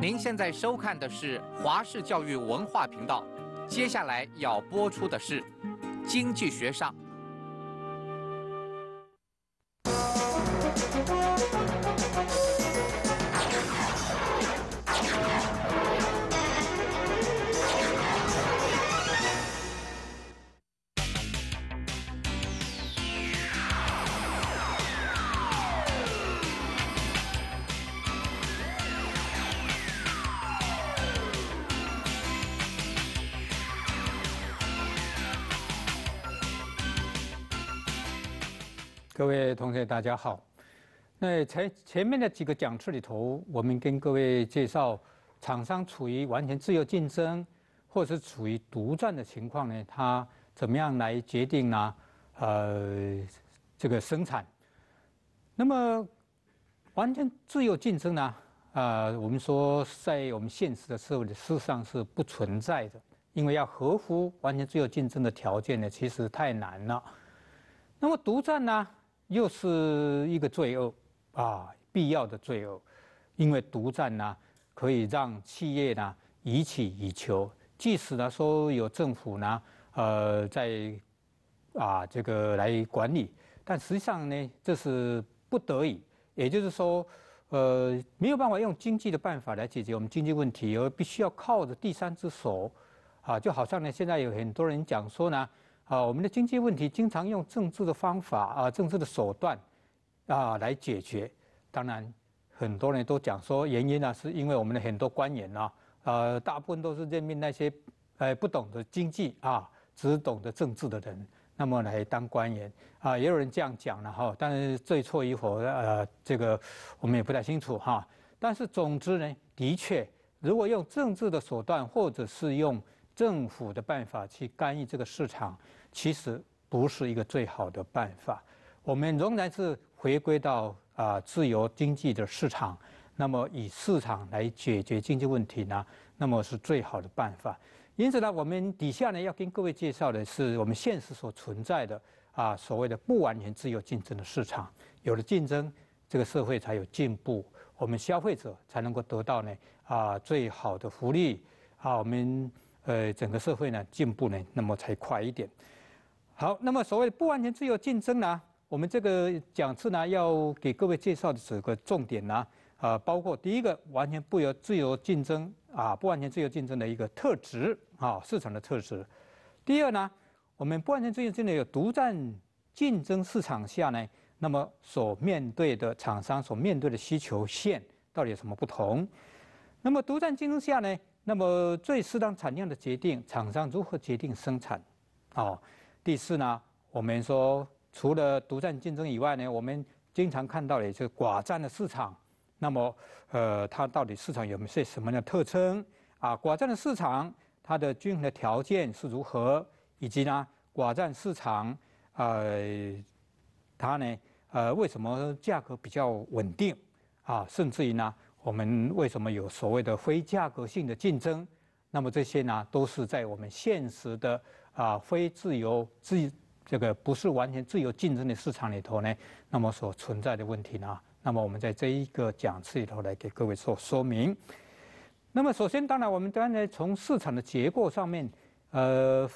您现在收看的是华视教育文化频道，接下来要播出的是《经济学上》。大家好，那前前面的几个讲次里头，我们跟各位介绍厂商处于完全自由竞争，或者是处于独占的情况呢，它怎么样来决定呢？呃，这个生产。那么完全自由竞争呢？呃，我们说在我们现实的社会的事实上是不存在的，因为要合乎完全自由竞争的条件呢，其实太难了。那么独占呢？又是一个罪恶，啊，必要的罪恶，因为独占呢，可以让企业呢以取以求，即使呢说有政府呢，呃，在，啊这个来管理，但实际上呢，这是不得已，也就是说，呃，没有办法用经济的办法来解决我们经济问题，而必须要靠着第三只手，啊，就好像呢现在有很多人讲说呢。啊，我们的经济问题经常用政治的方法啊，政治的手段，啊来解决。当然，很多人都讲说原因呢，是因为我们的很多官员啊，呃，大部分都是任命那些呃不懂得经济啊，只懂得政治的人，那么来当官员啊。也有人这样讲了哈，但是最错与否，呃，这个我们也不太清楚哈。但是总之呢，的确，如果用政治的手段或者是用政府的办法去干预这个市场。其实不是一个最好的办法，我们仍然是回归到啊自由经济的市场，那么以市场来解决经济问题呢，那么是最好的办法。因此呢，我们底下呢要跟各位介绍的是我们现实所存在的啊所谓的不完全自由竞争的市场。有了竞争，这个社会才有进步，我们消费者才能够得到呢啊最好的福利啊，我们呃整个社会呢进步呢那么才快一点。好，那么所谓不完全自由竞争呢？我们这个讲次呢，要给各位介绍的几个重点呢，啊，包括第一个，完全不由自由竞争啊，不完全自由竞争的一个特质啊，市场的特质。第二呢，我们不完全自由竞争有独占竞争市场下呢，那么所面对的厂商所面对的需求线到底有什么不同？那么独占竞争下呢，那么最适当产量的决定，厂商如何决定生产？啊。第四呢，我们说除了独占竞争以外呢，我们经常看到的就是寡占的市场。那么，呃，它到底市场有些什么样的特征啊？寡占的市场它的均衡的条件是如何？以及呢，寡占市场，呃，它呢，呃，为什么价格比较稳定啊？甚至于呢，我们为什么有所谓的非价格性的竞争？那么这些呢，都是在我们现实的。啊，非自由自这个不是完全自由竞争的市场里头呢，那么所存在的问题呢，那么我们在这一个讲次里头来给各位说说明。那么首先，当然我们刚才从市场的结构上面，呃，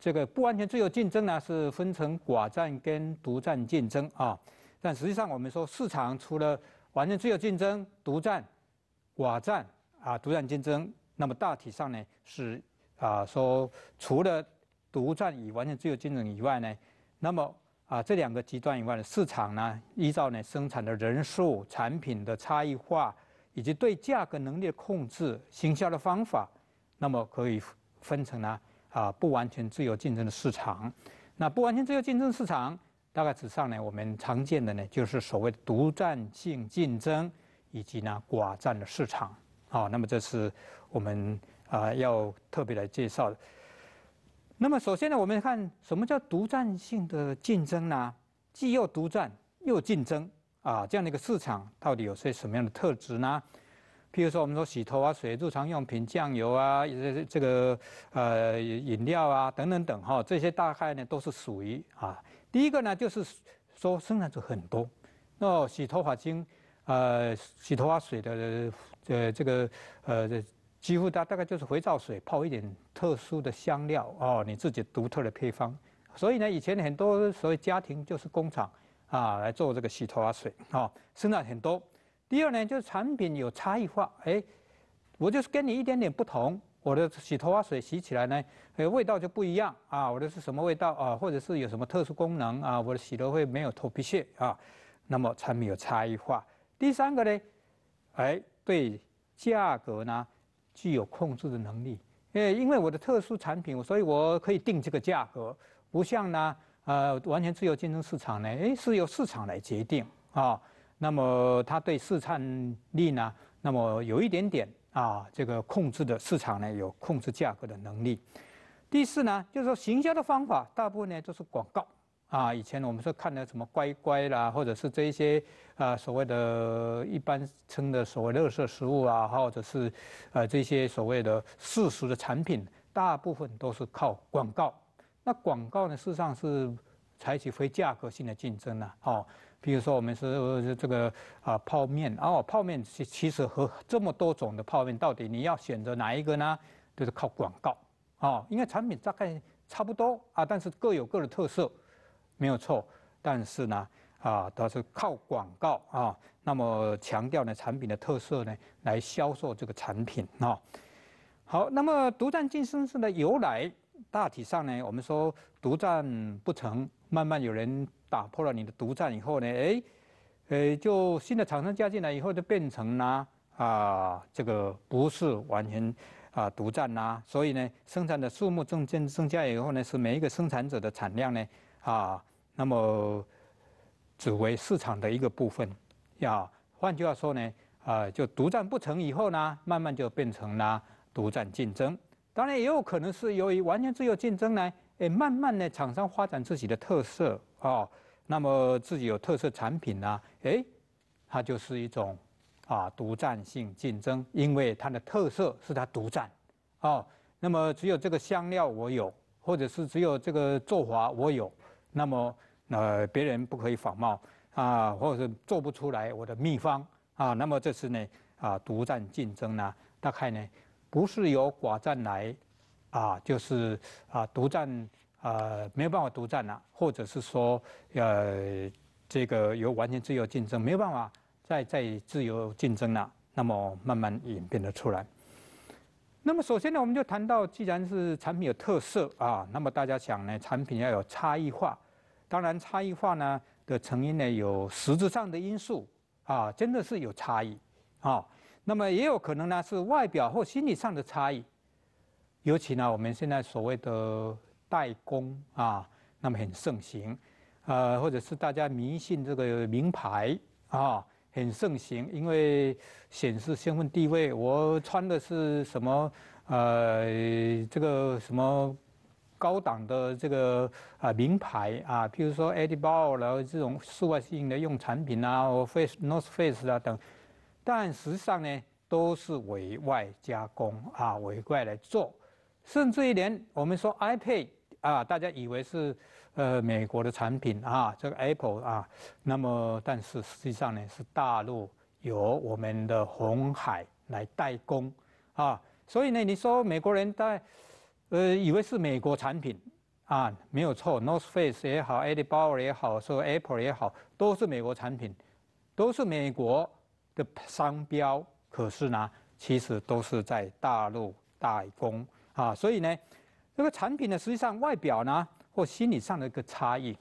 这个不完全自由竞争呢是分成寡占跟独占竞争啊，但实际上我们说市场除了完全自由竞争、独占、寡占啊，独占竞争，那么大体上呢是啊，说除了独占与完全自由竞争以外呢，那么啊这两个极端以外的市场呢，依照呢生产的人数、产品的差异化，以及对价格能力的控制、行销的方法，那么可以分成呢啊不完全自由竞争的市场。那不完全自由竞争市场，大概指上呢我们常见的呢就是所谓独占性竞争，以及呢寡占的市场啊。那么这是我们啊要特别来介绍。那么首先呢，我们看什么叫独占性的竞争呢？既又独占又竞争啊，这样的一个市场到底有些什么样的特质呢？譬如说我们说洗头啊水、日常用品、酱油啊、这这个呃饮料啊等等等哈，这些大概呢都是属于啊。第一个呢就是说生产者很多，那洗头发精、呃洗头发水的呃这个呃。几乎它大概就是肥皂水泡一点特殊的香料哦，你自己独特的配方。所以呢，以前很多所谓家庭就是工厂啊来做这个洗头发水啊，生产很多。第二呢，就是产品有差异化，哎，我就是跟你一点点不同，我的洗头发水洗起来呢，哎味道就不一样啊，我的是什么味道啊，或者是有什么特殊功能啊，我的洗头会没有头皮屑啊，那么产品有差异化。第三个呢，哎，对价格呢？具有控制的能力，诶，因为我的特殊产品，所以我可以定这个价格，不像呢，呃，完全自由竞争市场呢，诶，是由市场来决定啊。那么它对市场力呢，那么有一点点啊，这个控制的市场呢，有控制价格的能力。第四呢，就是说行销的方法，大部分呢都是广告。啊，以前我们是看的什么乖乖啦，或者是这一些啊所谓的一般称的所谓乐色食物啊，或者是呃这些所谓的世俗的产品，大部分都是靠广告。那广告呢，事实上是采取非价格性的竞争呢。哦，比如说我们是这个啊泡面，哦，泡面其其实和这么多种的泡面，到底你要选择哪一个呢？就是靠广告。哦，因为产品大概差不多啊，但是各有各的特色。没有错，但是呢，啊，它是靠广告啊，那么强调呢产品的特色呢，来销售这个产品啊。好，那么独占竞争制的由来，大体上呢，我们说独占不成，慢慢有人打破了你的独占以后呢，哎，呃，就新的厂商加进来以后，就变成呢，啊，这个不是完全啊独占啦，所以呢，生产的数目增增加以后呢，是每一个生产者的产量呢。啊，那么只为市场的一个部分，要换句话说呢，啊，就独占不成以后呢，慢慢就变成了独占竞争。当然也有可能是由于完全自由竞争呢，哎，慢慢的厂商发展自己的特色啊，那么自己有特色产品呢，哎，它就是一种啊独占性竞争，因为它的特色是它独占哦，那么只有这个香料我有，或者是只有这个做法我有。那么，呃，别人不可以仿冒啊，或者是做不出来我的秘方啊。那么这次呢，啊，独占竞争呢，大概呢，不是由寡占来啊，就是啊，独占呃没有办法独占了，或者是说呃，这个由完全自由竞争没有办法再再自由竞争了，那么慢慢演变的出来。那么首先呢，我们就谈到，既然是产品有特色啊，那么大家想呢，产品要有差异化。当然，差异化呢的成因呢有实质上的因素啊，真的是有差异啊。那么也有可能呢是外表或心理上的差异，尤其呢我们现在所谓的代工啊，那么很盛行，呃，或者是大家迷信这个名牌啊，很盛行，因为显示身份地位，我穿的是什么呃这个什么。高档的这个啊名牌啊，譬如说 a d i b a 然后这种室外性的用产品啊，或 Face North Face 啊等，但实际上呢，都是委外加工啊，委外来做，甚至于连我们说 iPad 啊，大家以为是呃美国的产品啊，这个 Apple 啊，那么但是实际上呢，是大陆由我们的红海来代工啊，所以呢，你说美国人在。呃，以为是美国产品，啊，没有错，North Face 也好 a d i b a l 也好，说 Apple 也好，都是美国产品，都是美国的商标。可是呢，其实都是在大陆代工啊，所以呢，这个产品呢，实际上外表呢或心理上的一个差异。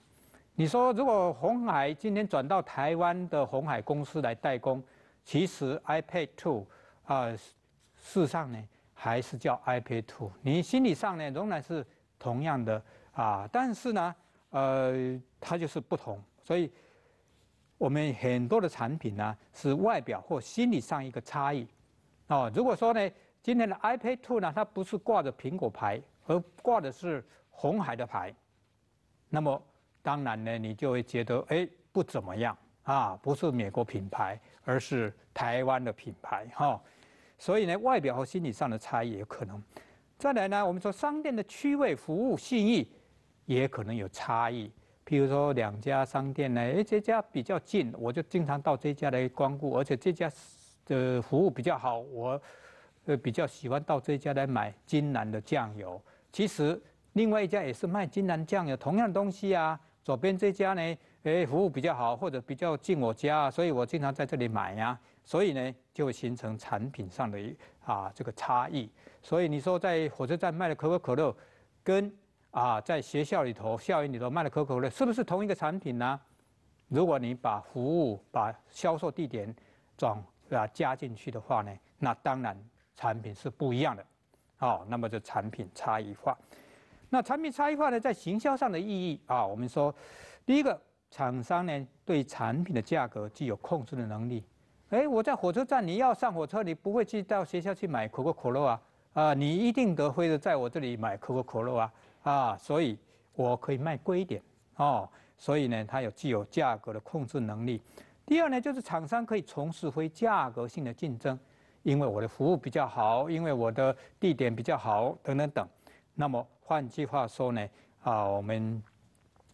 你说如果红海今天转到台湾的红海公司来代工，其实 iPad 2啊，事实上呢？还是叫 iPad 2，你心理上呢仍然是同样的啊，但是呢，呃，它就是不同，所以我们很多的产品呢是外表或心理上一个差异。哦，如果说呢今天的 iPad 2呢它不是挂着苹果牌，而挂的是红海的牌，那么当然呢你就会觉得哎不怎么样啊，不是美国品牌，而是台湾的品牌哈。所以呢，外表和心理上的差异有可能。再来呢，我们说商店的区位、服务、信誉也可能有差异。譬如说两家商店呢，哎这家比较近，我就经常到这家来光顾，而且这家的服务比较好，我比较喜欢到这家来买金兰的酱油。其实另外一家也是卖金兰酱油，同样的东西啊。左边这家呢。哎，服务比较好，或者比较近我家，所以我经常在这里买呀。所以呢，就会形成产品上的啊这个差异。所以你说在火车站卖的可口可乐，跟啊在学校里头校园里头卖的可口可乐，是不是同一个产品呢？如果你把服务、把销售地点转啊加进去的话呢，那当然产品是不一样的。好，那么就产品差异化。那产品差异化呢，在行销上的意义啊，我们说第一个。厂商呢对产品的价格具有控制的能力，哎，我在火车站，你要上火车，你不会去到学校去买可口可乐啊，啊，你一定得会的在我这里买可口可乐啊，啊，所以我可以卖贵一点哦，所以呢，它有具有价格的控制能力。第二呢，就是厂商可以从事非价格性的竞争，因为我的服务比较好，因为我的地点比较好，等等等。那么换句话说呢，啊，我们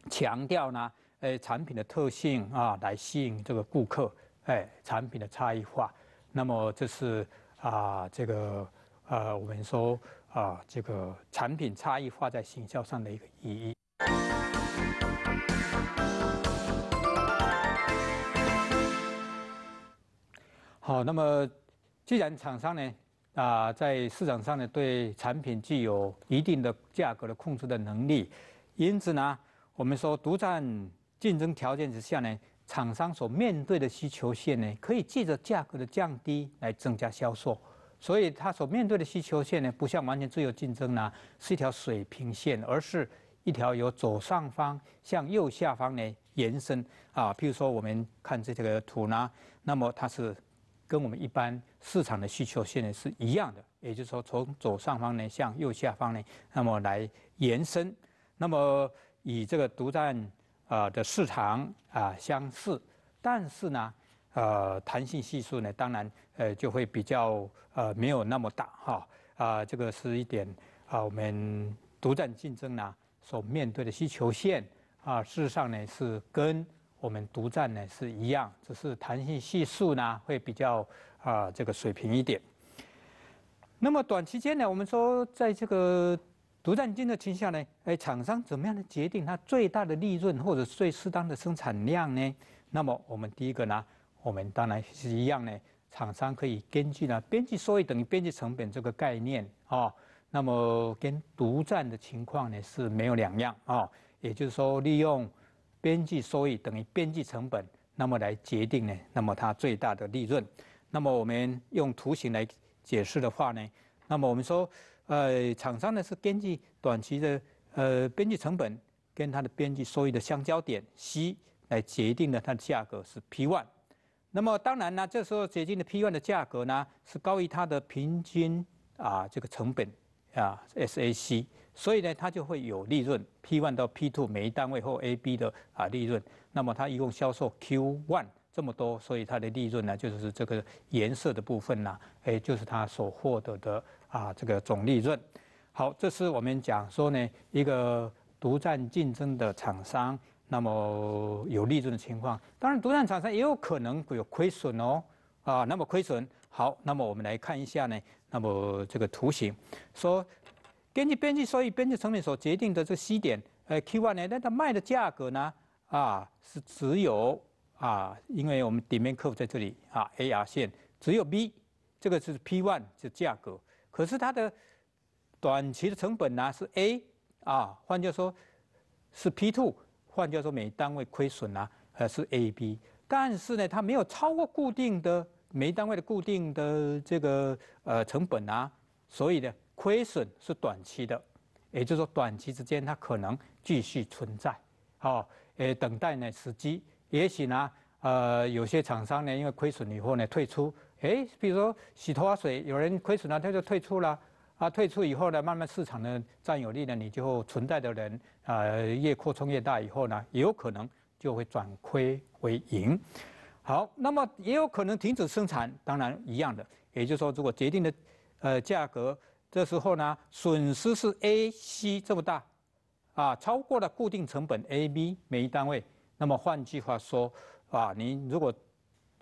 强调呢。诶产品的特性啊，来吸引这个顾客。哎，产品的差异化，那么这是啊，这个啊，我们说啊，这个产品差异化在行销上的一个意义。好，那么既然厂商呢啊，在市场上呢对产品具有一定的价格的控制的能力，因此呢，我们说独占。竞争条件之下呢，厂商所面对的需求线呢，可以借着价格的降低来增加销售，所以它所面对的需求线呢，不像完全自由竞争呢，是一条水平线，而是一条由左上方向右下方呢延伸啊。譬如说我们看这个图呢，那么它是跟我们一般市场的需求线呢是一样的，也就是说从左上方呢向右下方呢那么来延伸，那么以这个独占。呃，的市场啊，相似，但是呢，呃，弹性系数呢，当然呃，就会比较呃，没有那么大哈啊，这个是一点啊，我们独占竞争呢，所面对的需求线啊，事实上呢，是跟我们独占呢是一样，只是弹性系数呢会比较啊，这个水平一点。那么，短期间呢，我们说在这个。独占金的情况下呢，哎，厂商怎么样的决定它最大的利润或者最适当的生产量呢？那么我们第一个呢，我们当然是一样呢，厂商可以根据呢边际收益等于边际成本这个概念啊，那么跟独占的情况呢是没有两样啊，也就是说利用边际收益等于边际成本，那么来决定呢，那么它最大的利润。那么我们用图形来解释的话呢，那么我们说。呃，厂商呢是根据短期的呃边际成本跟它的边际收益的相交点 C 来决定了它的价格是 P one，那么当然呢，这时候决定的 P one 的价格呢是高于它的平均啊这个成本啊 SAC，所以呢它就会有利润 P one 到 P two 每一单位或 AB 的啊利润，那么它一共销售 Q one。这么多，所以它的利润呢，就是这个颜色的部分呢，哎，就是它所获得的啊，这个总利润。好，这是我们讲说呢，一个独占竞争的厂商，那么有利润的情况。当然，独占厂商也有可能有亏损哦。啊，那么亏损。好，那么我们来看一下呢，那么这个图形，说根据边际收益、边际成本所决定的这 C 点，呃，Q1 呢，那它卖的价格呢，啊，是只有。啊，因为我们底面客户在这里啊，A R 线只有 B，这个是 P one 是价格，可是它的短期的成本呢是 A 啊，换句说，是 P two，换句说每单位亏损呢还是 A B，但是呢，它没有超过固定的每单位的固定的这个呃成本啊，所以呢，亏损是短期的，也就是说短期之间它可能继续存在，好，呃，等待呢时机。也许呢，呃，有些厂商呢，因为亏损以后呢，退出。哎，比如说洗发水，有人亏损了，他就退出了。啊，退出以后呢，慢慢市场的占有率呢，你就存在的人，啊，越扩充越大以后呢，也有可能就会转亏为盈。好，那么也有可能停止生产，当然一样的。也就是说，如果决定的，呃，价格，这时候呢，损失是 AC 这么大，啊，超过了固定成本 AB 每一单位。那么换句话说，啊，你如果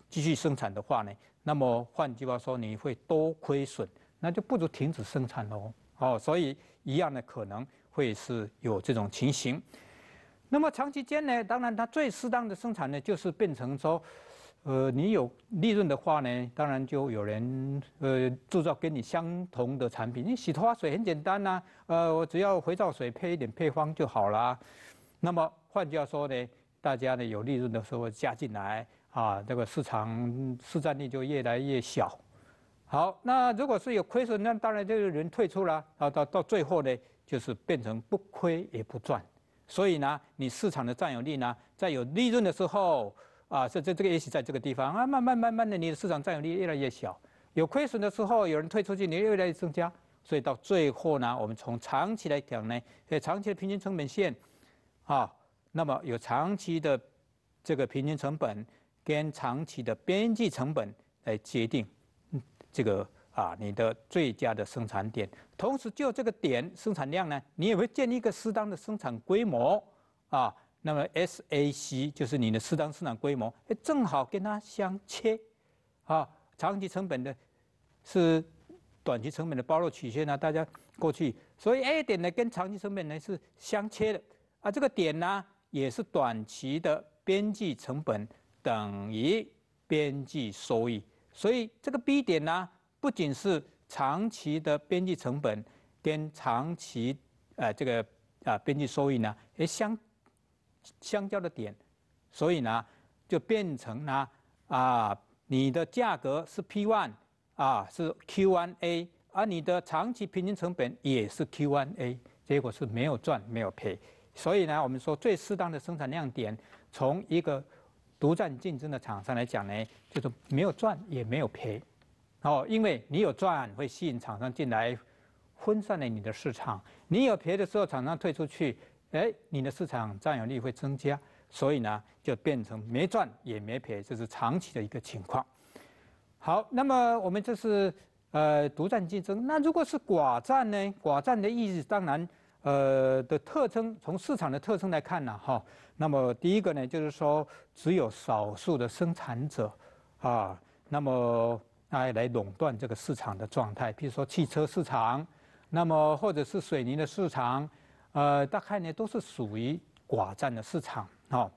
继续生产的话呢，那么换句话说，你会多亏损，那就不如停止生产喽。哦，所以一样的可能会是有这种情形。那么长期间呢，当然它最适当的生产呢，就是变成说，呃，你有利润的话呢，当然就有人呃制造跟你相同的产品。你洗头水很简单呐，呃，我只要肥皂水配一点配方就好啦。那么换句话说呢？大家呢有利润的时候加进来啊，这个市场市占率就越来越小。好，那如果是有亏损，那当然这个人退出了后到到最后呢，就是变成不亏也不赚。所以呢，你市场的占有率呢，在有利润的时候啊，这这这个也许在这个地方啊，慢慢慢慢的你的市场占有率越来越小。有亏损的时候，有人退出去，你越来越增加。所以到最后呢，我们从长期来讲呢，呃，长期的平均成本线啊。那么有长期的这个平均成本跟长期的边际成本来决定，这个啊你的最佳的生产点。同时就这个点生产量呢，你也会建立一个适当的生产规模啊。那么 SAC 就是你的适当生产规模，正好跟它相切啊。长期成本的，是短期成本的包络曲线呢，大家过去。所以 A 点呢跟长期成本呢是相切的啊，这个点呢。也是短期的边际成本等于边际收益，所以这个 B 点呢，不仅是长期的边际成本跟长期呃这个啊边际收益呢，也相相交的点，所以呢就变成呢啊你的价格是 P one 啊是 Q one A，而你的长期平均成本也是 Q one A，结果是没有赚没有赔。所以呢，我们说最适当的生产亮点，从一个独占竞争的厂商来讲呢，就是没有赚也没有赔哦，因为你有赚会吸引厂商进来分散了你的市场，你有赔的时候厂商退出去，哎，你的市场占有率会增加，所以呢就变成没赚也没赔，这是长期的一个情况。好，那么我们这是呃独占竞争，那如果是寡占呢？寡占的意思当然。呃的特征，从市场的特征来看呢，哈，那么第一个呢，就是说只有少数的生产者，啊，那么来来垄断这个市场的状态，比如说汽车市场，那么或者是水泥的市场，呃，大概呢都是属于寡占的市场，啊，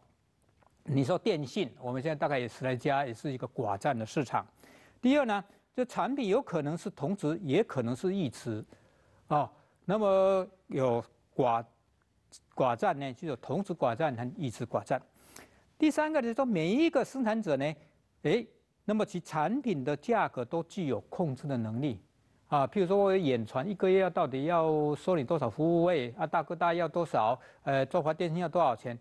你说电信，我们现在大概有十来家，也是一个寡占的市场。第二呢，这产品有可能是同质，也可能是异质，啊。那么有寡寡占呢，就有同时寡占和一直寡占。第三个就是说，每一个生产者呢，哎，那么其产品的价格都具有控制的能力啊。譬如说，我眼传一个月要到底要收你多少服务费？啊，大哥大要多少？呃，中华电信要多少钱？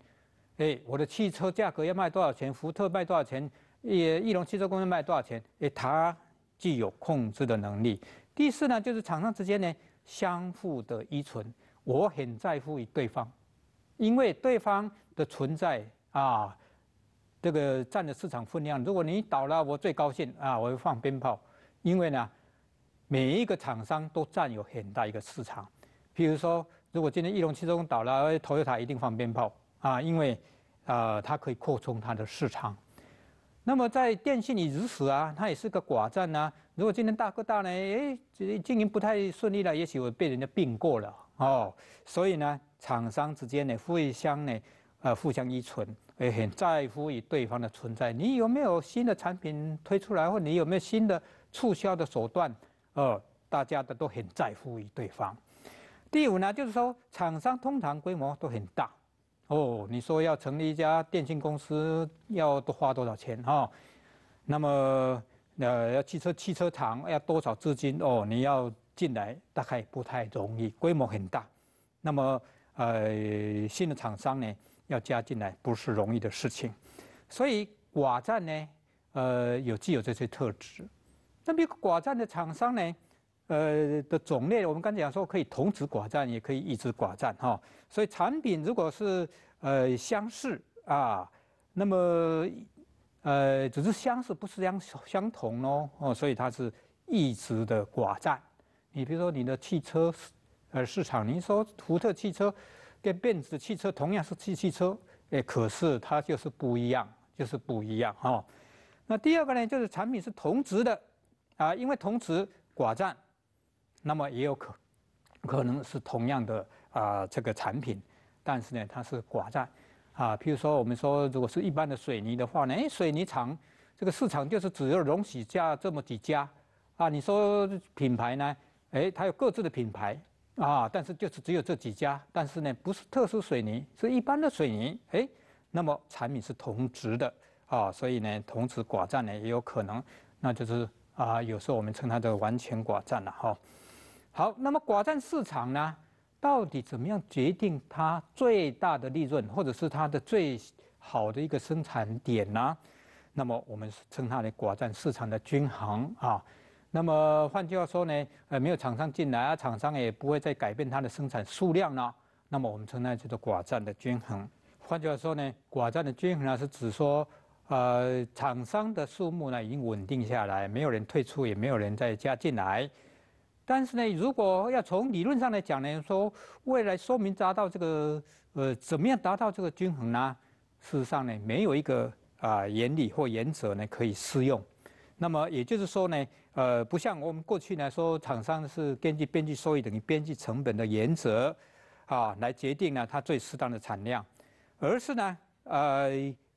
哎，我的汽车价格要卖多少钱？福特卖多少钱？也翼龙汽车公司卖多少钱？哎，它具有控制的能力。第四呢，就是厂商之间呢。相互的依存，我很在乎于对方，因为对方的存在啊，这个占的市场分量。如果你倒了，我最高兴啊，我会放鞭炮。因为呢，每一个厂商都占有很大一个市场。比如说，如果今天翼龙七中倒了，头悦台一定放鞭炮啊，因为，呃，它可以扩充它的市场。那么在电信里，如此啊，它也是个寡占呐。如果今天大哥大呢，哎，经营不太顺利了，也许我被人家并过了哦。所以呢，厂商之间呢，互相呢，呃，互相依存，也很在乎于对方的存在。你有没有新的产品推出来或你有没有新的促销的手段？呃，大家的都很在乎于对方。第五呢，就是说，厂商通常规模都很大。哦，你说要成立一家电信公司要多花多少钱哦？那么呃，要汽车汽车厂要多少资金哦？你要进来大概不太容易，规模很大。那么呃，新的厂商呢要加进来不是容易的事情，所以寡占呢，呃，有具有这些特质。那么寡占的厂商呢？呃的种类，我们刚才讲说可以同质寡占，也可以一直寡占哈。所以产品如果是呃相似啊，那么呃只是相似，不是相相同哦哦。所以它是一直的寡占。你比如说你的汽车市呃市场，你说福特汽车跟奔驰汽车同样是汽汽车，哎，可是它就是不一样，就是不一样哈。那第二个呢，就是产品是同质的啊，因为同质寡占。那么也有可，可能是同样的啊，这个产品，但是呢，它是寡占，啊，比如说我们说，如果是一般的水泥的话呢，哎，水泥厂这个市场就是只有容许家这么几家，啊，你说品牌呢，哎，它有各自的品牌，啊，但是就是只有这几家，但是呢，不是特殊水泥，是一般的水泥，哎，那么产品是同质的，啊，所以呢，同质寡占呢也有可能，那就是啊，有时候我们称它叫完全寡占了哈。好，那么寡占市场呢，到底怎么样决定它最大的利润，或者是它的最好的一个生产点呢？那么我们称它为寡占市场的均衡啊。那么换句话说呢，呃，没有厂商进来啊，厂商也不会再改变它的生产数量了。那么我们称它叫做寡占的均衡。换句话说呢，寡占的均衡呢是指说，呃，厂商的数目呢已经稳定下来，没有人退出，也没有人再加进来。但是呢，如果要从理论上来讲呢，说未来说明达到这个呃怎么样达到这个均衡呢？事实上呢，没有一个啊原理或原则呢可以适用。那么也就是说呢，呃，不像我们过去呢说厂商是根据边际收益等于边际成本的原则啊来决定呢它最适当的产量，而是呢呃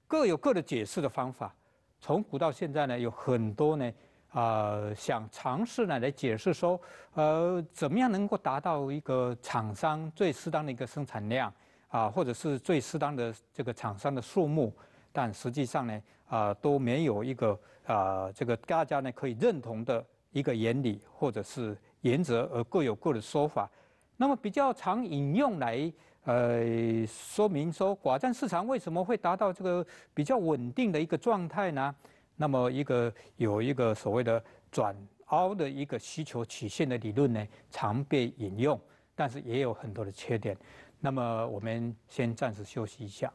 各有各的解释的方法。从古到现在呢，有很多呢。啊，想尝试呢来解释说，呃，怎么样能够达到一个厂商最适当的一个生产量啊，或者是最适当的这个厂商的数目？但实际上呢，啊，都没有一个啊，这个大家呢可以认同的一个原理或者是原则，而各有各的说法。那么比较常引用来呃说明说寡占市场为什么会达到这个比较稳定的一个状态呢？那么一个有一个所谓的转凹的一个需求曲线的理论呢，常被引用，但是也有很多的缺点。那么我们先暂时休息一下。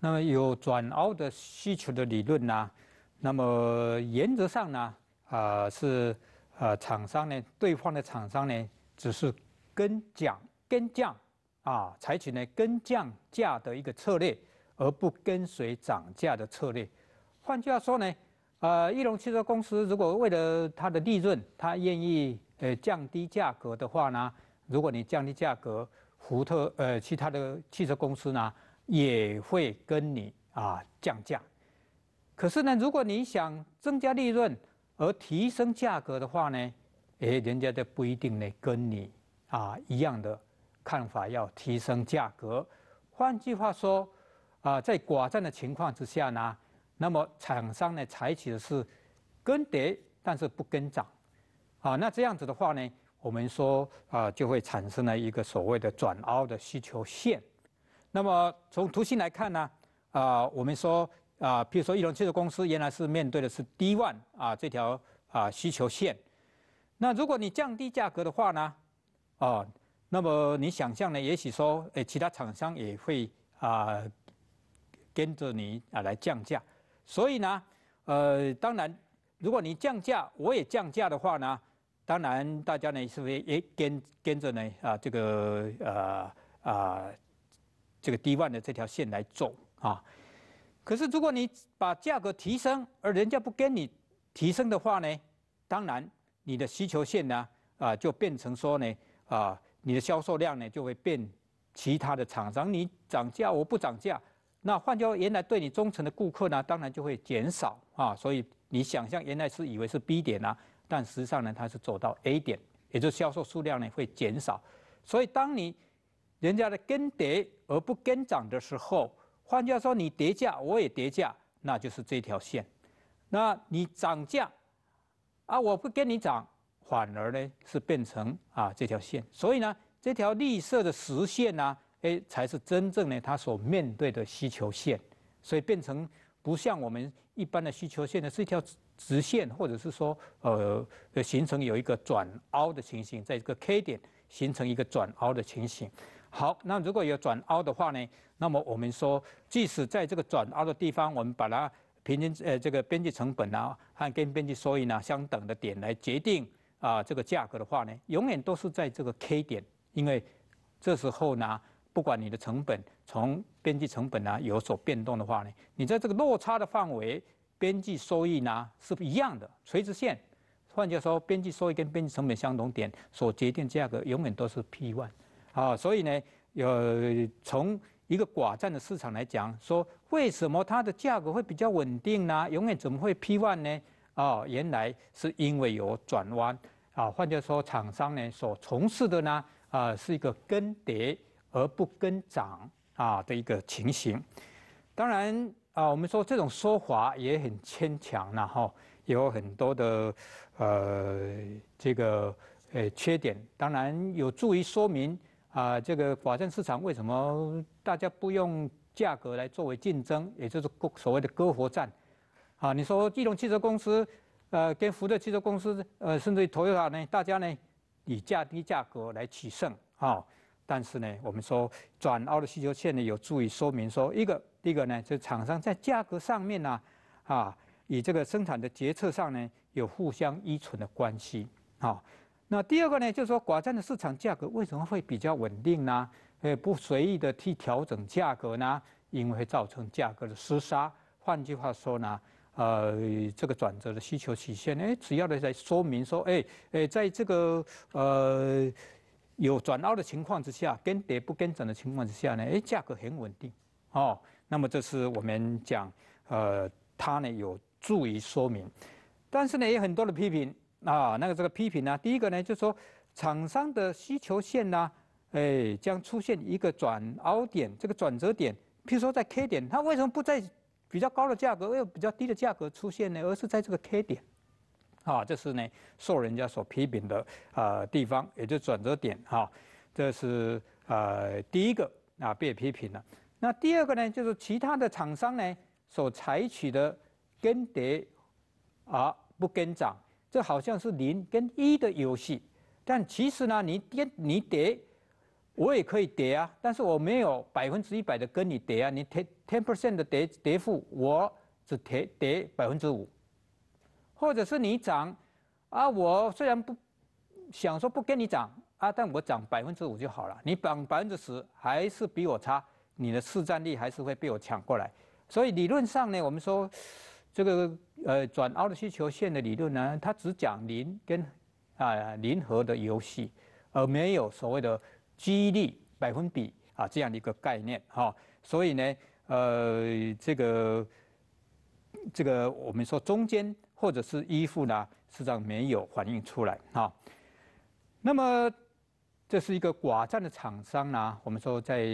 那么有转凹的需求的理论呢，那么原则上呢，啊是呃厂商呢，对方的厂商呢，只是跟讲跟降。啊，采取呢跟降价的一个策略，而不跟随涨价的策略。换句话说呢，呃，翼龙汽车公司如果为了它的利润，它愿意呃降低价格的话呢，如果你降低价格，福特呃其他的汽车公司呢也会跟你啊降价。可是呢，如果你想增加利润而提升价格的话呢，诶，人家就不一定呢跟你啊一样的。看法要提升价格，换句话说，啊，在寡占的情况之下呢，那么厂商呢采取的是跟跌，但是不跟涨，啊，那这样子的话呢，我们说啊，就会产生了一个所谓的转凹的需求线。那么从图形来看呢，啊，我们说啊，比如说一龙汽车公司原来是面对的是 D 万啊这条啊需求线，那如果你降低价格的话呢，啊。那么你想象呢？也许说，诶，其他厂商也会啊跟着你啊来降价。所以呢，呃，当然，如果你降价，我也降价的话呢，当然大家呢是也跟跟着呢啊这个呃啊这个低万的这条线来走啊。可是如果你把价格提升，而人家不跟你提升的话呢，当然你的需求线呢啊就变成说呢啊。你的销售量呢就会变，其他的厂商你涨价我不涨价，那换句原来对你忠诚的顾客呢当然就会减少啊，所以你想象原来是以为是 B 点呐，但实际上呢它是走到 A 点，也就是销售数量呢会减少，所以当你人家的跟跌而不跟涨的时候，换句话说你跌价我也跌价，那就是这条线，那你涨价啊我不跟你涨。反而呢是变成啊这条线，所以呢这条绿色的实线呢，哎才是真正呢它所面对的需求线，所以变成不像我们一般的需求线呢是一条直线，或者是说呃形成有一个转凹的情形，在一个 K 点形成一个转凹的情形。好，那如果有转凹的话呢，那么我们说即使在这个转凹的地方，我们把它平均呃这个边际成本啊和跟边际收益呢相等的点来决定。啊，这个价格的话呢，永远都是在这个 K 点，因为这时候呢，不管你的成本从边际成本呢有所变动的话呢，你在这个落差的范围，边际收益呢是一样的，垂直线。换句话说，边际收益跟边际成本相同点所决定价格永远都是 p one，啊，所以呢，有从一个寡占的市场来讲，说为什么它的价格会比较稳定呢？永远怎么会 p one 呢？啊，原来是因为有转弯。啊，换句话说，厂商呢所从事的呢，啊，是一个跟跌而不跟涨啊的一个情形。当然，啊，我们说这种说法也很牵强了哈，有很多的呃这个呃缺点。当然，有助于说明啊，这个寡占市场为什么大家不用价格来作为竞争，也就是所谓的割活战。啊，你说电动汽车公司。呃，跟福特汽车公司，呃，甚至 Toyota 呢，大家呢以价低价格来取胜啊。但是呢，我们说转凹的需求线呢，有助于说明说，一个第一个呢，就是厂商在价格上面呢，啊，与这个生产的决策上呢，有互相依存的关系啊。那第二个呢，就是说寡占的市场价格为什么会比较稳定呢？呃，不随意的去调整价格呢，因为会造成价格的厮杀。换句话说呢？呃，这个转折的需求曲线，哎，主要呢在说明说，哎，哎，在这个呃有转凹的情况之下，跟跌不跟涨的情况之下呢，哎，价格很稳定，哦，那么这是我们讲，呃，它呢有助于说明，但是呢有很多的批评啊，那个这个批评呢，第一个呢就说厂商的需求线呢，哎，将出现一个转凹点，这个转折点，譬如说在 K 点，它为什么不在？比较高的价格，而又比较低的价格出现呢？而是在这个 K 点，啊，这是呢受人家所批评的啊地方，也就转折点啊，这是呃第一个啊被批评了。那第二个呢，就是其他的厂商呢所采取的跟跌而不跟涨，这好像是零跟一的游戏，但其实呢，你跌你跌。我也可以跌啊，但是我没有百分之一百的跟你跌啊。你跌 ten percent 的跌跌幅，我只跌跌百分之五，或者是你涨，啊，我虽然不想说不跟你涨啊，但我涨百分之五就好了。你涨百分之十，还是比我差，你的市占率还是会被我抢过来。所以理论上呢，我们说这个呃转凹的需求线的理论呢，它只讲零跟啊零和的游戏，而没有所谓的。激励百分比啊，这样的一个概念哈，所以呢，呃，这个这个我们说中间或者是依附呢，实际上没有反映出来哈。那么，这是一个寡占的厂商呢，我们说在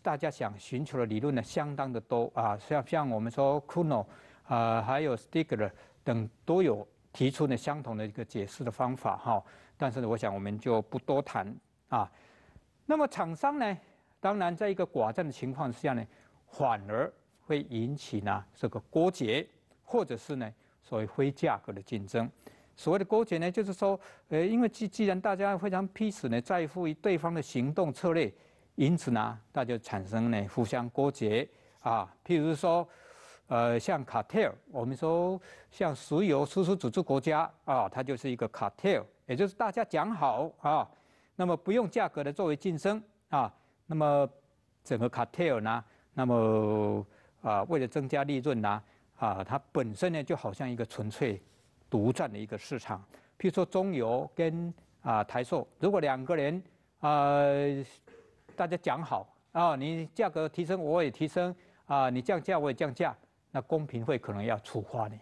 大家想寻求的理论呢，相当的多啊。像像我们说 Kuno 啊，还有 Stigler 等都有提出呢相同的一个解释的方法哈。但是呢，我想我们就不多谈啊。那么，厂商呢？当然，在一个寡占的情况下呢，反而会引起呢这个勾结，或者是呢所谓非价格的竞争。所谓的勾结呢，就是说，呃，因为既既然大家非常彼此呢在乎于对方的行动策略，因此呢，大家产生呢互相勾结啊。譬如说，呃，像卡特尔，我们说像石油输出组织国家啊，它就是一个卡特尔，也就是大家讲好啊。那么不用价格的作为竞争啊，那么整个 cartel 呢，那么啊为了增加利润呢，啊，它本身呢就好像一个纯粹独占的一个市场。譬如说中油跟啊台塑，如果两个人啊大家讲好啊，你价格提升我也提升啊，你降价我也降价，那公平会可能要处罚你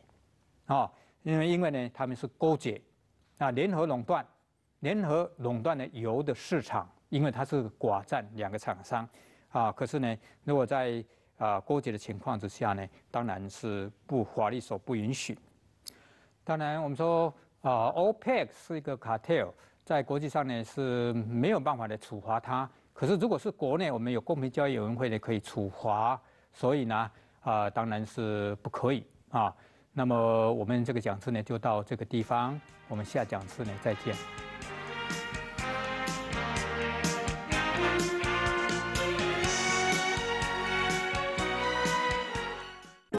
啊，因为因为呢他们是勾结啊联合垄断。联合垄断了油的市场，因为它是寡占两个厂商啊。可是呢，如果在啊勾结的情况之下呢，当然是不法律所不允许。当然，我们说啊，OPEC 是一个 cartel，在国际上呢是没有办法来处罚它。可是如果是国内，我们有公平交易委员会呢可以处罚，所以呢啊当然是不可以啊。那么我们这个讲次呢就到这个地方，我们下讲次呢再见。